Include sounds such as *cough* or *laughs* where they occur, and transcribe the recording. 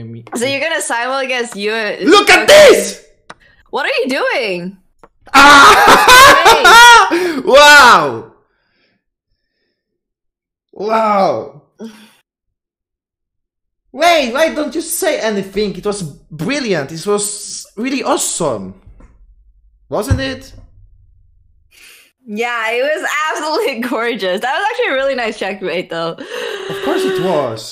me. So you're gonna simul against you. Look at this! What are you doing? Ah! *laughs* wow! Wow! Wait, why don't you say anything? It was brilliant. It was really awesome. Wasn't it? Yeah, it was absolutely *laughs* gorgeous. That was actually a really nice checkmate, though. Of course it was.